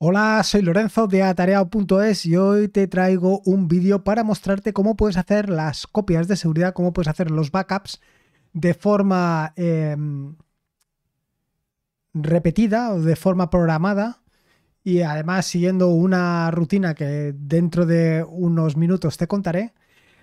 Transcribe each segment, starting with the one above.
Hola, soy Lorenzo de atareado.es y hoy te traigo un vídeo para mostrarte cómo puedes hacer las copias de seguridad, cómo puedes hacer los backups de forma em, repetida o de forma programada y además siguiendo una rutina que dentro de unos minutos te contaré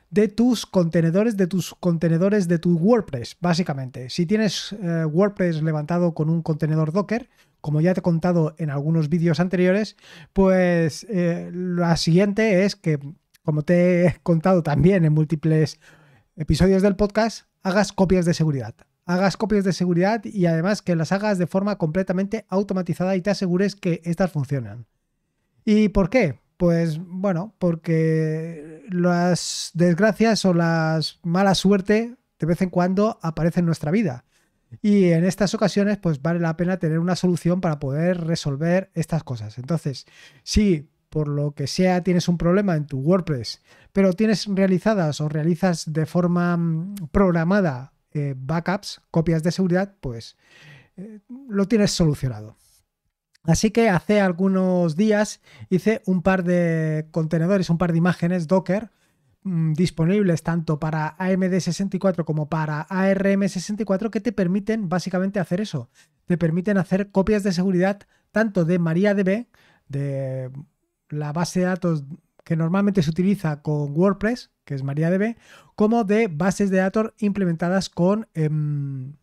de tus contenedores, de tus contenedores de tu WordPress, básicamente. Si tienes eh, WordPress levantado con un contenedor Docker, como ya te he contado en algunos vídeos anteriores, pues eh, la siguiente es que, como te he contado también en múltiples episodios del podcast, hagas copias de seguridad hagas copias de seguridad y además que las hagas de forma completamente automatizada y te asegures que estas funcionan. ¿Y por qué? Pues bueno, porque las desgracias o las mala suerte de vez en cuando aparecen en nuestra vida. Y en estas ocasiones, pues vale la pena tener una solución para poder resolver estas cosas. Entonces, si por lo que sea tienes un problema en tu WordPress, pero tienes realizadas o realizas de forma mm, programada eh, backups, copias de seguridad, pues eh, lo tienes solucionado. Así que hace algunos días hice un par de contenedores, un par de imágenes Docker mm, disponibles tanto para AMD64 como para ARM64 que te permiten básicamente hacer eso. Te permiten hacer copias de seguridad tanto de MariaDB, de la base de datos que normalmente se utiliza con WordPress, que es MariaDB, como de bases de datos implementadas con... Em,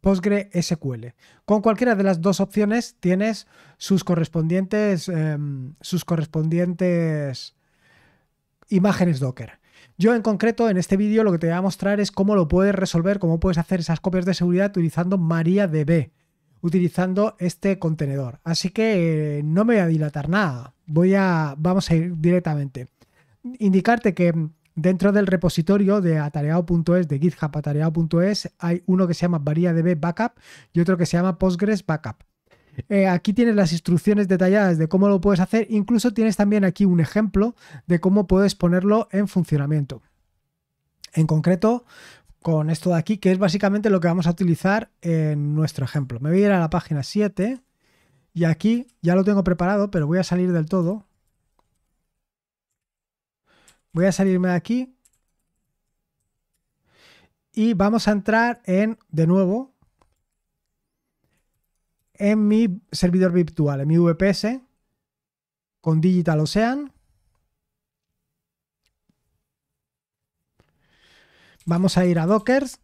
PostgreSQL. Con cualquiera de las dos opciones tienes sus correspondientes, em, sus correspondientes imágenes Docker. Yo en concreto en este vídeo lo que te voy a mostrar es cómo lo puedes resolver, cómo puedes hacer esas copias de seguridad utilizando MariaDB, utilizando este contenedor. Así que eh, no me voy a dilatar nada, voy a, vamos a ir directamente. Indicarte que Dentro del repositorio de atareado.es, de GitHub atareado.es, hay uno que se llama VariaDB Backup y otro que se llama Postgres Backup. Eh, aquí tienes las instrucciones detalladas de cómo lo puedes hacer, incluso tienes también aquí un ejemplo de cómo puedes ponerlo en funcionamiento. En concreto, con esto de aquí, que es básicamente lo que vamos a utilizar en nuestro ejemplo. Me voy a ir a la página 7 y aquí ya lo tengo preparado, pero voy a salir del todo Voy a salirme de aquí. Y vamos a entrar en, de nuevo, en mi servidor virtual, en mi VPS, con Digital Ocean. Vamos a ir a Dockers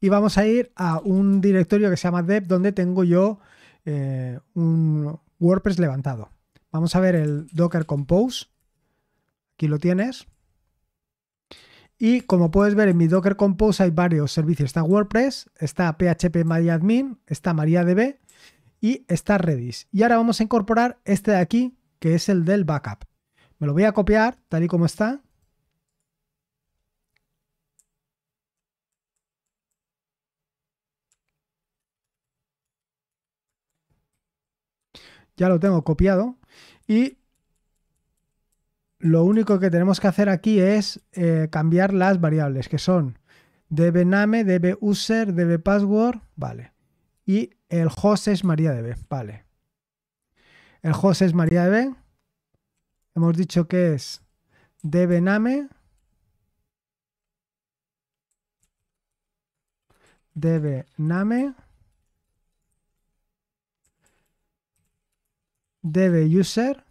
y vamos a ir a un directorio que se llama dev donde tengo yo eh, un WordPress levantado. Vamos a ver el Docker Compose. Aquí lo tienes. Y como puedes ver en mi Docker Compose hay varios servicios. Está WordPress, está PHP myadmin está MariaDB y está Redis. Y ahora vamos a incorporar este de aquí, que es el del backup. Me lo voy a copiar tal y como está. Ya lo tengo copiado. Y lo único que tenemos que hacer aquí es eh, cambiar las variables que son dbname, dbuser, dbpassword, vale. Y el host es mariadb, vale. El host es mariadb. Hemos dicho que es dbname dbname user.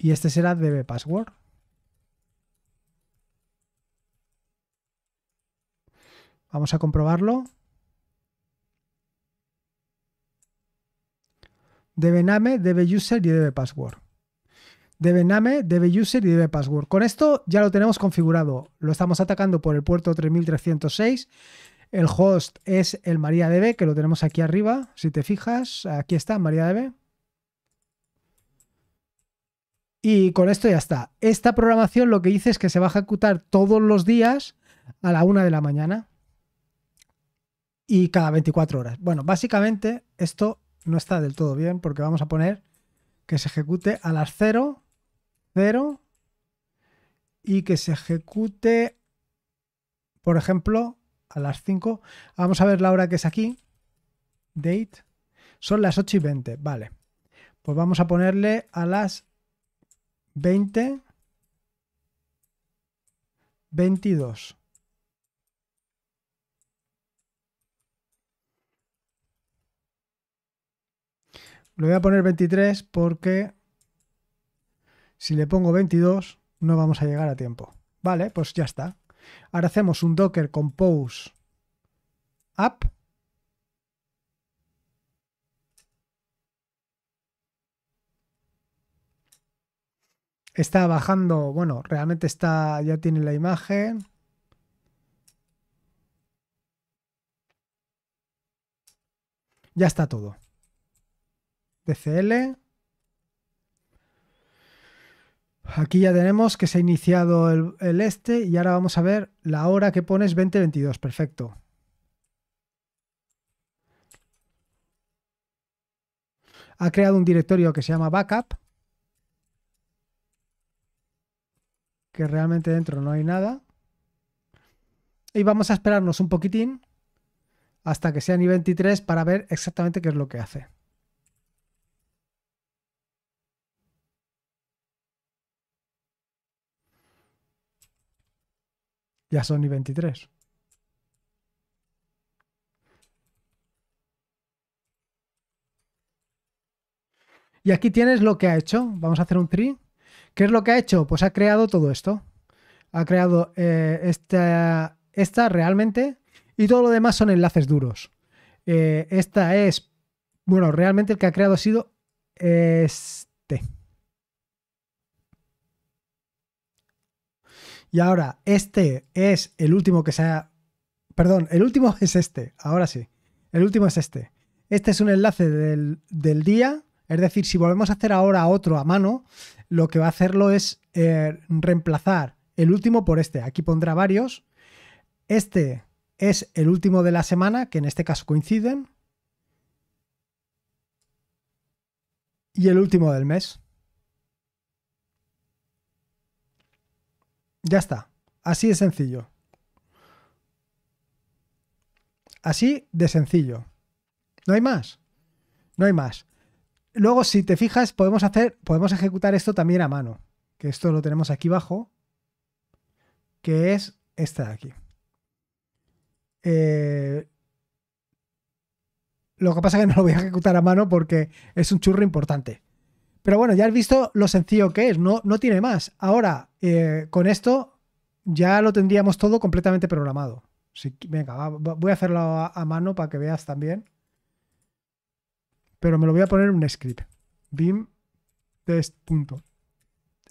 Y este será DB password. Vamos a comprobarlo. DBName, DBUser y DBPassword. debe DBUser y password. Con esto ya lo tenemos configurado. Lo estamos atacando por el puerto 3306. El host es el MariaDB, que lo tenemos aquí arriba. Si te fijas, aquí está MariaDB. Y con esto ya está. Esta programación lo que dice es que se va a ejecutar todos los días a la una de la mañana y cada 24 horas. Bueno, básicamente esto no está del todo bien porque vamos a poner que se ejecute a las 0, 0 y que se ejecute, por ejemplo, a las 5. Vamos a ver la hora que es aquí. Date. Son las 8 y 20. Vale. Pues vamos a ponerle a las 20, 22. lo voy a poner 23 porque si le pongo 22 no vamos a llegar a tiempo. Vale, pues ya está. Ahora hacemos un docker compose app Está bajando, bueno, realmente está, ya tiene la imagen. Ya está todo. DCL. Aquí ya tenemos que se ha iniciado el, el, este y ahora vamos a ver la hora que pones 2022. Perfecto. Ha creado un directorio que se llama backup. que realmente dentro no hay nada. Y vamos a esperarnos un poquitín hasta que sea ni 23 para ver exactamente qué es lo que hace. Ya son ni 23. Y aquí tienes lo que ha hecho. Vamos a hacer un tree. ¿Qué es lo que ha hecho? Pues ha creado todo esto. Ha creado eh, esta, realmente y todo lo demás son enlaces duros. Eh, esta es, bueno, realmente el que ha creado ha sido este. Y ahora, este es el último que se ha... Perdón, el último es este, ahora sí. El último es este. Este es un enlace del, del día es decir, si volvemos a hacer ahora otro a mano, lo que va a hacerlo es eh, reemplazar el último por este. Aquí pondrá varios. Este es el último de la semana, que en este caso coinciden. Y el último del mes. Ya está. Así de sencillo. Así de sencillo. No hay más. No hay más luego, si te fijas, podemos hacer, podemos ejecutar esto también a mano. Que esto lo tenemos aquí abajo. Que es esta de aquí. Eh, lo que pasa es que no lo voy a ejecutar a mano porque es un churro importante. Pero bueno, ya has visto lo sencillo que es, no, no tiene más. Ahora, eh, con esto ya lo tendríamos todo completamente programado. venga, voy a hacerlo a mano para que veas también pero me lo voy a poner en un script. bim test.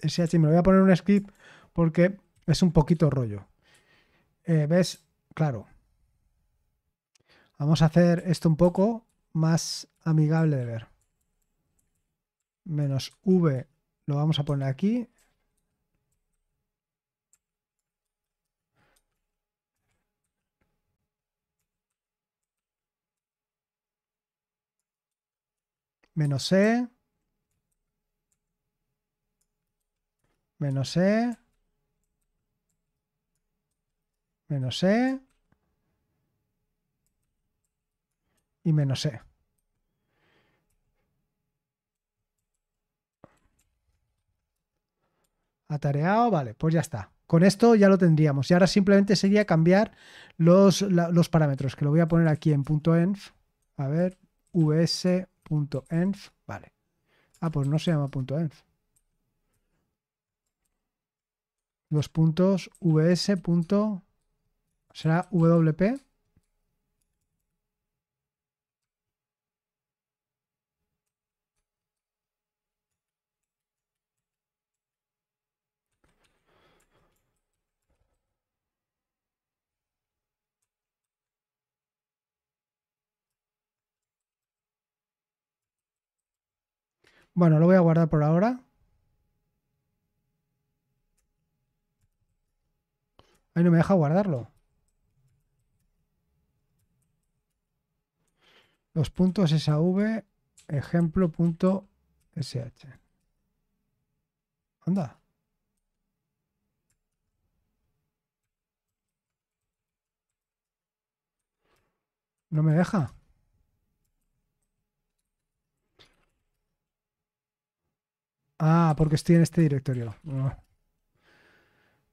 SH, me lo voy a poner un script porque es un poquito rollo. Eh, ¿Ves? Claro. Vamos a hacer esto un poco más amigable de ver. Menos V lo vamos a poner aquí, Menos E. Menos E. Menos E. Y menos E. Atareado, vale, pues ya está. Con esto ya lo tendríamos. Y ahora simplemente sería cambiar los, parámetros, que lo voy a poner aquí en punto .env. A ver, vs Punto .env, vale. Ah, pues no se llama punto .env. Los puntos vs. será wp Bueno, lo voy a guardar por ahora. ahí no me deja guardarlo. Los puntos SAV, ejemplo punto SH. No me deja. Ah, porque estoy en este directorio. Ah.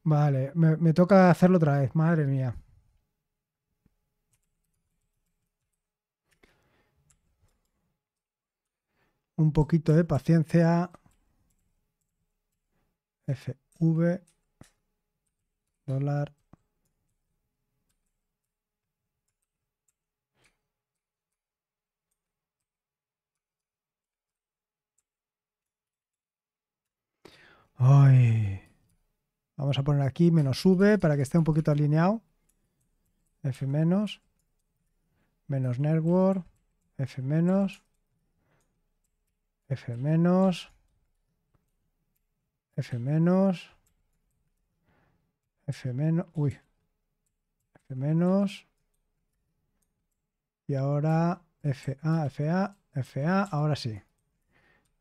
Vale, me, me toca hacerlo otra vez, madre mía. Un poquito de paciencia. FV, dólar, Vamos a poner aquí menos V para que esté un poquito alineado. F menos. Menos network. F menos. F menos. F menos. F menos. Uy. F menos. Y ahora FA, FA, FA. Ahora sí.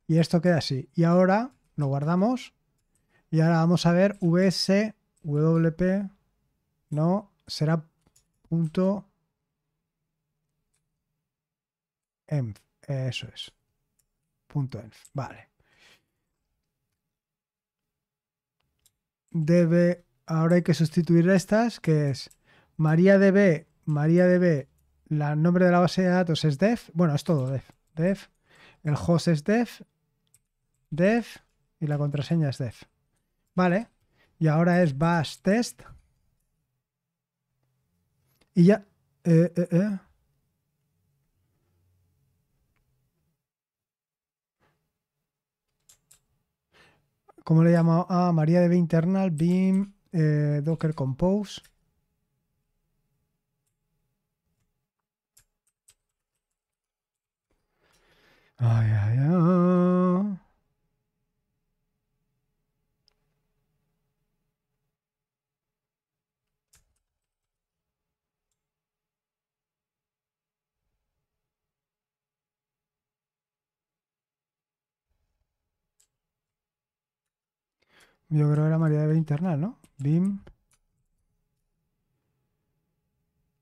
Y esto queda así. Y ahora lo guardamos. Y ahora vamos a ver vs wp no será punto env. Eso es. Punto env. Vale. Debe. Ahora hay que sustituir estas, que es MariaDB, MariaDB, el nombre de la base de datos es def, bueno, es todo def, def, el host es def, def y la contraseña es def. Vale. Y ahora es bash test. Y ya. Eh, eh, eh. ¿Cómo le llamo? Ah, María de internal, Beam, eh, Docker Compose. Yo creo que era María Internal, ¿no? BIM.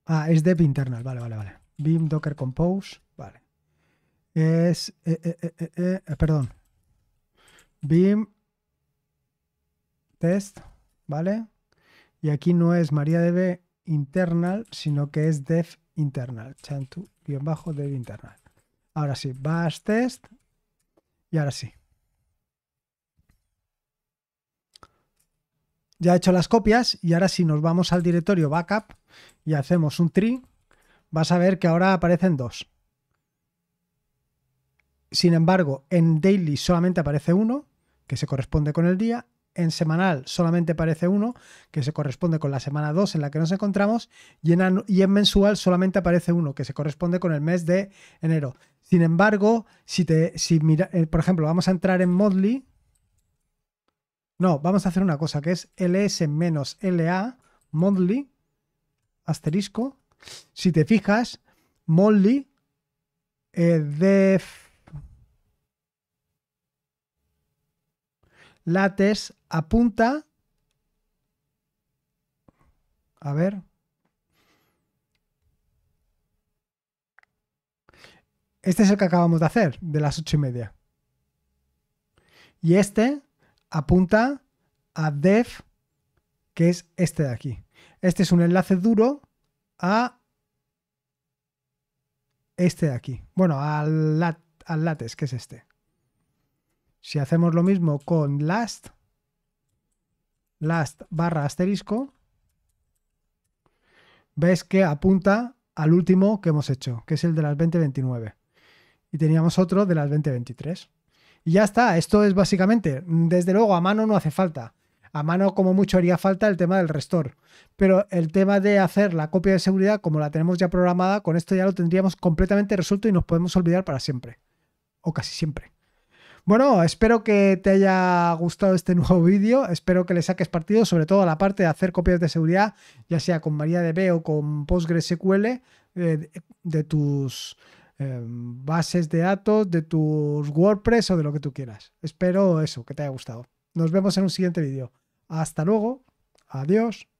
Ah, es Dev Internal, vale, vale, vale. BIM Docker Compose, vale. Es. Eh, eh, eh, perdón. BIM Test, ¿vale? Y aquí no es MariaDB Internal, sino que es Dev Internal. Chantu, bien bajo, Dev Internal. Ahora sí, Bash Test. Y ahora sí. ya he hecho las copias y ahora si nos vamos al directorio backup y hacemos un tree, vas a ver que ahora aparecen dos. Sin embargo, en daily solamente aparece uno, que se corresponde con el día, en semanal solamente aparece uno, que se corresponde con la semana 2 en la que nos encontramos, y en, mensual solamente aparece uno, que se corresponde con el mes de enero. Sin embargo, si te, si mira, eh, por ejemplo, vamos a entrar en Modly no, vamos a hacer una cosa que es ls-la monthly asterisco. Si te fijas, monthly eh, def lates apunta a ver este es el que acabamos de hacer de las ocho y media y este apunta a dev, que es este de aquí. Este es un enlace duro a este de aquí. Bueno, al, lat al que es este. Si hacemos lo mismo con last, last barra asterisco, ves que apunta al último que hemos hecho, que es el de las 2029. Y teníamos otro de las 2023. Y ya está, esto es básicamente, desde luego a mano no hace falta. A mano como mucho haría falta el tema del restore. Pero el tema de hacer la copia de seguridad como la tenemos ya programada, con esto ya lo tendríamos completamente resuelto y nos podemos olvidar para siempre. O casi siempre. Bueno, espero que te haya gustado este nuevo vídeo, espero que le saques partido, sobre todo a la parte de hacer copias de seguridad, ya sea con MariaDB o con PostgreSQL, eh, de tus Em, bases de datos, de tus WordPress o de lo que tú quieras. Espero eso, que te haya gustado. Nos vemos en un siguiente vídeo. Hasta luego. Adiós.